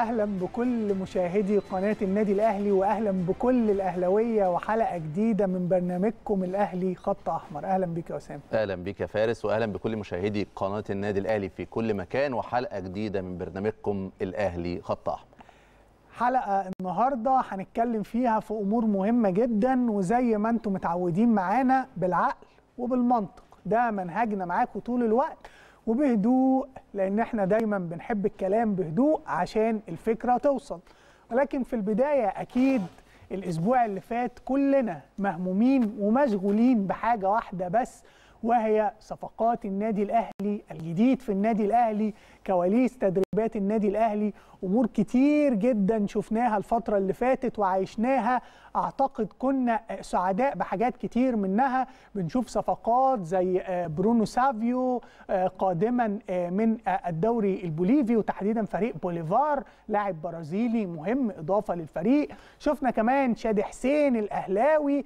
اهلا بكل مشاهدي قناه النادي الاهلي واهلا بكل الاهلاويه وحلقه جديده من برنامجكم الاهلي خط احمر اهلا بك يا اسامه اهلا بك يا فارس واهلا بكل مشاهدي قناه النادي الاهلي في كل مكان وحلقه جديده من برنامجكم الاهلي خط احمر حلقه النهارده هنتكلم فيها في امور مهمه جدا وزي ما انتم متعودين معانا بالعقل وبالمنطق ده منهجنا معاكم طول الوقت وبهدوء لان احنا دايما بنحب الكلام بهدوء عشان الفكره توصل ولكن في البدايه اكيد الاسبوع اللي فات كلنا مهمومين ومشغولين بحاجه واحده بس وهي صفقات النادي الاهلي الجديد في النادي الاهلي كواليس تدريبات النادي الاهلي امور كتير جدا شفناها الفتره اللي فاتت وعايشناها اعتقد كنا سعداء بحاجات كتير منها بنشوف صفقات زي آه، برونو سافيو آه، قادما آه، من الدوري البوليفي وتحديدا فريق بوليفار لاعب برازيلي مهم اضافه للفريق شفنا كمان شادي حسين الاهلاوي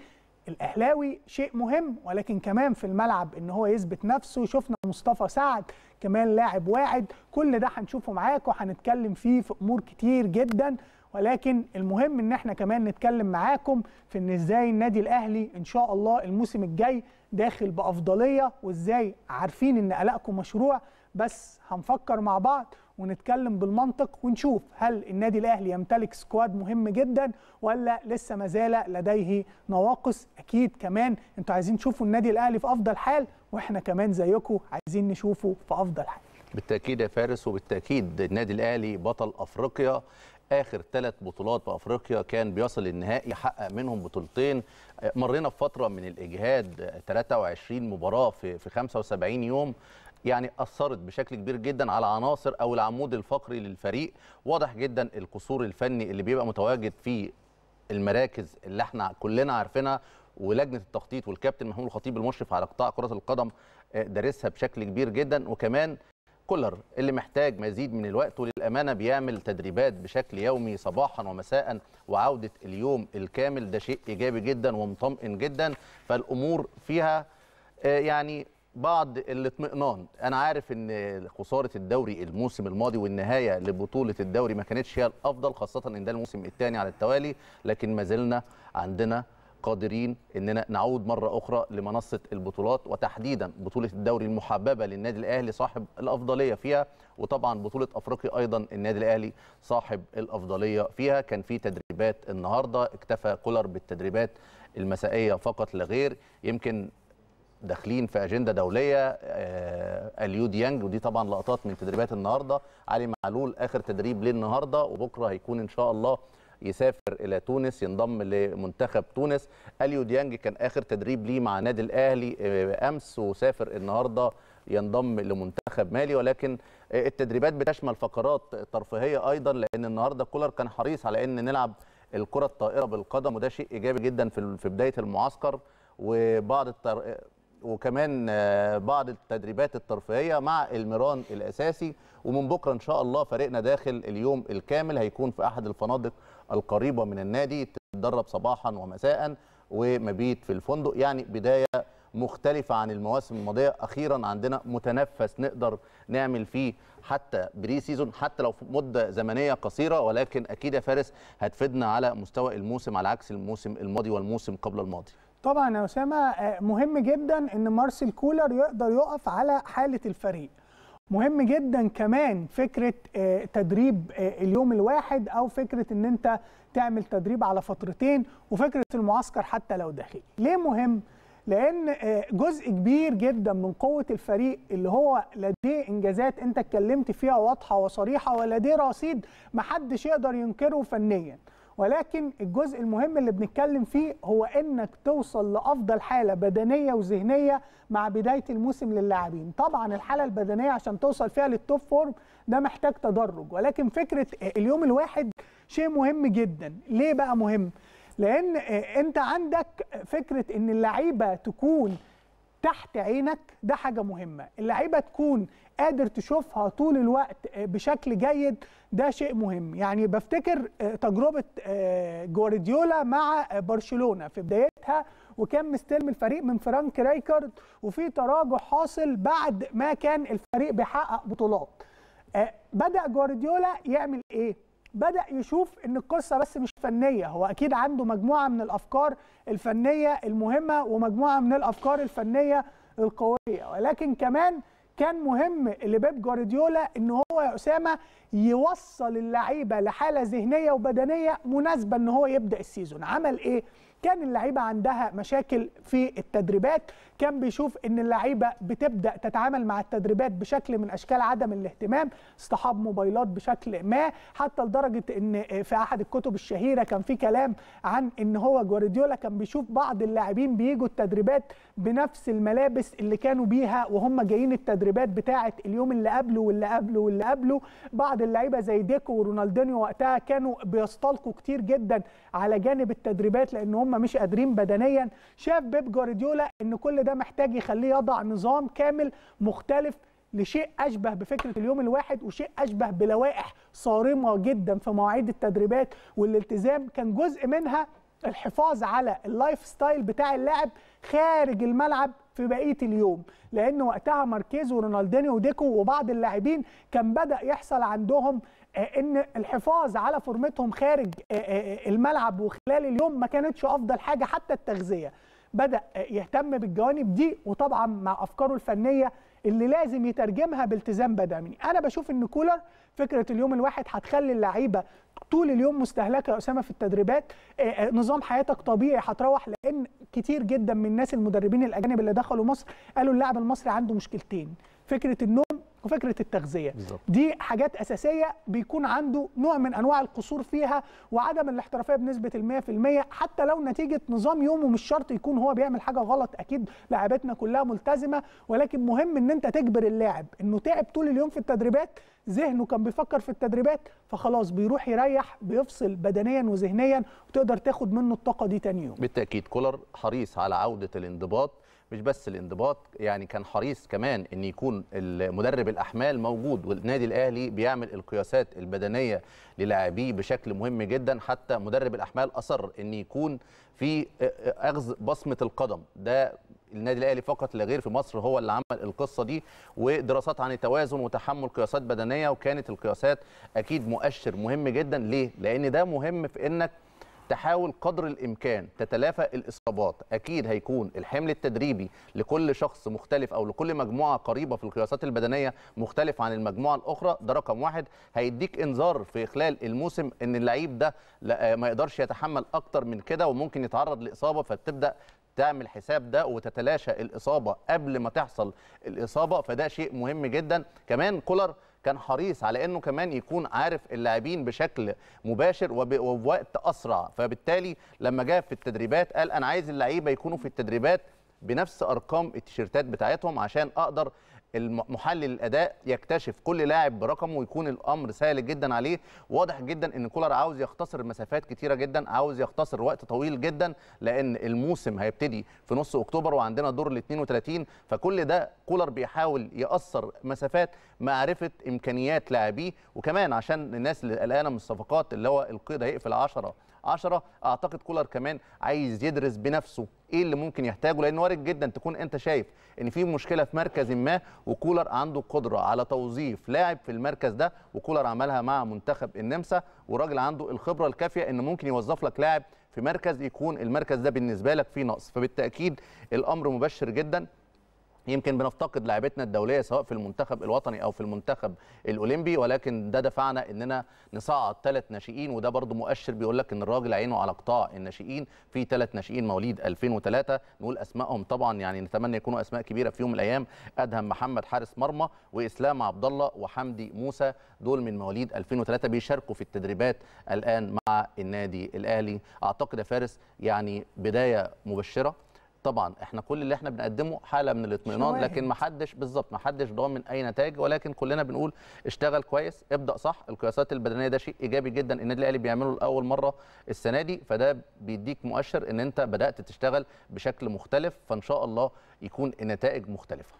الاهلاوي شيء مهم ولكن كمان في الملعب ان هو يثبت نفسه شفنا مصطفى سعد كمان لاعب واعد كل ده هنشوفه معاك وهنتكلم فيه في امور كتير جدا ولكن المهم ان احنا كمان نتكلم معاكم في ان ازاي النادي الاهلي ان شاء الله الموسم الجاي داخل بافضليه وازاي عارفين ان قلقكم مشروع بس هنفكر مع بعض ونتكلم بالمنطق ونشوف هل النادي الاهلي يمتلك سكواد مهم جدا ولا لسه ما زال لديه نواقص اكيد كمان انتوا عايزين تشوفوا النادي الاهلي في افضل حال واحنا كمان زيكم عايزين نشوفه في افضل حال بالتاكيد يا فارس وبالتاكيد النادي الاهلي بطل افريقيا اخر ثلاث بطولات في افريقيا كان بيصل النهائي حقق منهم بطولتين آه، مرينا بفتره من الاجهاد 23 آه، مباراه في في 75 يوم يعني اثرت بشكل كبير جدا على عناصر او العمود الفقري للفريق واضح جدا القصور الفني اللي بيبقى متواجد في المراكز اللي احنا كلنا عارفينها ولجنه التخطيط والكابتن محمود الخطيب المشرف على قطاع كره القدم آه، دارسها بشكل كبير جدا وكمان كولر اللي محتاج مزيد من الوقت وللامانه بيعمل تدريبات بشكل يومي صباحا ومساء وعوده اليوم الكامل ده شيء ايجابي جدا ومطمئن جدا فالامور فيها آه، يعني بعض الاطمئنان انا عارف ان خساره الدوري الموسم الماضي والنهايه لبطوله الدوري ما كانتش هي الافضل خاصه ان ده الموسم الثاني على التوالي لكن ما زلنا عندنا قادرين اننا نعود مره اخرى لمنصه البطولات وتحديدا بطوله الدوري المحببه للنادي الاهلي صاحب الافضليه فيها وطبعا بطوله افريقيا ايضا النادي الاهلي صاحب الافضليه فيها كان في تدريبات النهارده اكتفى كولر بالتدريبات المسائيه فقط لا غير يمكن داخلين في اجنده دوليه آه، اليو ديانج ودي طبعا لقطات من تدريبات النهارده علي معلول اخر تدريب ليه النهارده وبكره هيكون ان شاء الله يسافر الى تونس ينضم لمنتخب تونس اليو ديانج كان اخر تدريب ليه مع نادي الاهلي آه، امس وسافر النهارده ينضم لمنتخب مالي ولكن آه، التدريبات بتشمل فقرات ترفيهيه ايضا لان النهارده كولر كان حريص على ان نلعب الكره الطائره بالقدم وده شيء ايجابي جدا في بدايه المعسكر وبعض وكمان آه، بعض التدريبات الترفيهيه مع الميران الاساسي ومن بكره ان شاء الله فريقنا داخل اليوم الكامل هيكون في احد الفنادق القريبه من النادي تتدرب صباحا ومساء ومبيت في الفندق يعني بدايه مختلفة عن المواسم الماضية أخيرا عندنا متنفس نقدر نعمل فيه حتى بري سيزون حتى لو في مدة زمنية قصيرة ولكن أكيد يا فارس هتفيدنا على مستوى الموسم على عكس الموسم الماضي والموسم قبل الماضي طبعا يا اسامه آه، مهم جدا ان مارسيل كولر يقدر يقف على حاله الفريق مهم جدا كمان فكره آه، تدريب آه، اليوم الواحد او فكره ان انت تعمل تدريب على فترتين وفكره المعسكر حتى لو داخلي ليه مهم لان جزء كبير جدا من قوه الفريق اللي هو لديه انجازات انت اتكلمت فيها واضحه وصريحه ولديه رصيد محدش يقدر ينكره فنيا ولكن الجزء المهم اللي بنتكلم فيه هو انك توصل لافضل حاله بدنيه وذهنيه مع بدايه الموسم للاعبين طبعا الحاله البدنيه عشان توصل فيها للتوب فورم ده محتاج تدرج ولكن فكره اليوم الواحد شيء مهم جدا ليه بقى مهم لان انت عندك فكره ان اللعيبه تكون تحت عينك ده حاجه مهمه اللعيبه تكون قادر تشوفها طول الوقت آه، بشكل جيد ده شيء مهم يعني بفتكر آه، تجربه آه، جوارديولا مع برشلونه في بدايتها وكان مستلم الفريق من فرانك رايكارد وفي تراجع حاصل بعد ما كان الفريق بيحقق بطولات بدا جوارديولا يعمل ايه بدا يشوف ان القصه بس مش فنيه هو اكيد عنده مجموعه من الافكار الفنيه المهمه ومجموعه من الافكار الفنيه القويه ولكن كمان كان مهم لبيب جوارديولا ان هو يا اسامه يوصل اللعيبه لحاله ذهنيه وبدنيه مناسبه ان هو يبدا السيزون عمل ايه كان اللعيبه عندها مشاكل في التدريبات كان بيشوف ان اللعيبه بتبدا تتعامل مع التدريبات بشكل من اشكال عدم الاهتمام اصطحاب موبايلات بشكل ما حتى لدرجه ان في احد الكتب الشهيره كان في كلام عن ان هو جوارديولا كان بيشوف بعض اللاعبين بيجوا التدريبات بنفس الملابس اللي كانوا بيها وهم جايين التدريبات بتاعه اليوم اللي قبله واللي قبله واللي قبله بعض اللعيبه زي ديكو ورونالدينيو وقتها كانوا بيستلقوا كتير جدا على جانب التدريبات لان هم مش قادرين بدنيا شاف بيب جوارديولا ان كل ده محتاج يخليه يضع نظام كامل مختلف لشيء اشبه بفكره اليوم الواحد وشيء اشبه بلوائح صارمه جدا في مواعيد التدريبات والالتزام كان جزء منها الحفاظ على اللايف ستايل بتاع اللاعب خارج الملعب في بقيه اليوم لان وقتها ماركيز ورونالدينيو وديكو وبعض اللاعبين كان بدا يحصل عندهم آه، ان الحفاظ على فورمتهم خارج آه، آه، الملعب وخلال اليوم ما كانتش افضل حاجه حتى التغذيه بدا يهتم بالجوانب دي وطبعا مع افكاره الفنيه اللي لازم يترجمها بالتزام بدني انا بشوف ان كولر فكره اليوم الواحد هتخلي اللعيبه طول اليوم مستهلكه يا اسامه في التدريبات آه، آه، نظام حياتك طبيعي هتروح لان كتير جدا من الناس المدربين الاجانب اللي دخلوا مصر قالوا اللاعب المصري عنده مشكلتين فكره النوم وفكره التغذيه بالزبط. دي حاجات اساسيه بيكون عنده نوع من انواع القصور فيها وعدم الاحترافيه بنسبه ال 100% حتى لو نتيجه نظام يومه مش شرط يكون هو بيعمل حاجه غلط اكيد لعبتنا كلها ملتزمه ولكن مهم ان انت تجبر اللاعب انه تعب طول اليوم في التدريبات ذهنه كان بيفكر في التدريبات فخلاص بيروح يريح بيفصل بدنيا وذهنيا وتقدر تاخد منه الطاقه دي تاني يوم بالتاكيد كولر حريص على عوده الانضباط مش بس الانضباط يعني كان حريص كمان ان يكون مدرب الاحمال موجود والنادي الاهلي بيعمل القياسات البدنيه للاعبيه بشكل مهم جدا حتى مدرب الاحمال اصر ان يكون في آه، آه، اخذ بصمه القدم ده النادي الاهلي فقط لا غير في مصر هو اللي عمل القصه دي ودراسات عن التوازن وتحمل قياسات بدنيه وكانت القياسات اكيد مؤشر مهم جدا ليه لان ده مهم في انك تحاول قدر الامكان تتلافى الاصابات اكيد هيكون الحمل التدريبي لكل شخص مختلف او لكل مجموعه قريبه في القياسات البدنيه مختلف عن المجموعه الاخرى ده رقم واحد هيديك انذار في خلال الموسم ان اللعيب ده آه، ما يقدرش يتحمل اكتر من كده وممكن يتعرض لاصابه فتبدا تعمل حساب ده وتتلاشى الاصابه قبل ما تحصل الاصابه فده شيء مهم جدا كمان كولر كان حريص على انه كمان يكون عارف اللاعبين بشكل مباشر وبوقت اسرع فبالتالي لما جاء في التدريبات قال انا عايز اللعيبه يكونوا في التدريبات بنفس ارقام التيشيرتات بتاعتهم عشان اقدر محلل الاداء يكتشف كل لاعب برقمه ويكون الامر سهل جدا عليه واضح جدا ان كولر عاوز يختصر مسافات كتيره جدا عاوز يختصر وقت طويل جدا لان الموسم هيبتدي في نص اكتوبر وعندنا دور ال 32 فكل ده كولر بيحاول يقصر مسافات معرفه امكانيات لاعبيه وكمان عشان الناس اللي قلقانه من الصفقات اللي هو القيد هيقفل 10 10 اعتقد كولر كمان عايز يدرس بنفسه ايه اللي ممكن يحتاجه لان وارد جدا تكون انت شايف ان في مشكله في مركز ما وكولر عنده قدره على توظيف لاعب في المركز ده وكولر عملها مع منتخب النمسا وراجل عنده الخبره الكافيه ان ممكن يوظف لك لاعب في مركز يكون المركز ده بالنسبه لك فيه نقص فبالتاكيد الامر مبشر جدا يمكن بنفتقد لاعبتنا الدوليه سواء في المنتخب الوطني او في المنتخب الاولمبي ولكن ده دفعنا اننا نصعد ثلاث ناشئين وده برضو مؤشر بيقول لك ان الراجل عينه على قطاع الناشئين في ثلاث ناشئين مواليد 2003 نقول اسمائهم طبعا يعني نتمنى يكونوا اسماء كبيره في يوم من الايام ادهم محمد حارس مرمى واسلام عبد الله وحمدي موسى دول من مواليد 2003 بيشاركوا في التدريبات الان مع النادي الاهلي اعتقد يا فارس يعني بدايه مبشره طبعا احنا كل اللي احنا بنقدمه حاله من الاطمئنان لكن ما حدش بالظبط ما حدش ضامن اي نتائج ولكن كلنا بنقول اشتغل كويس ابدا صح القياسات البدنيه ده شيء ايجابي جدا النادي الاهلي بيعمله لاول مره السنه دي فده بيديك مؤشر ان انت بدات تشتغل بشكل مختلف فان شاء الله يكون النتائج مختلفه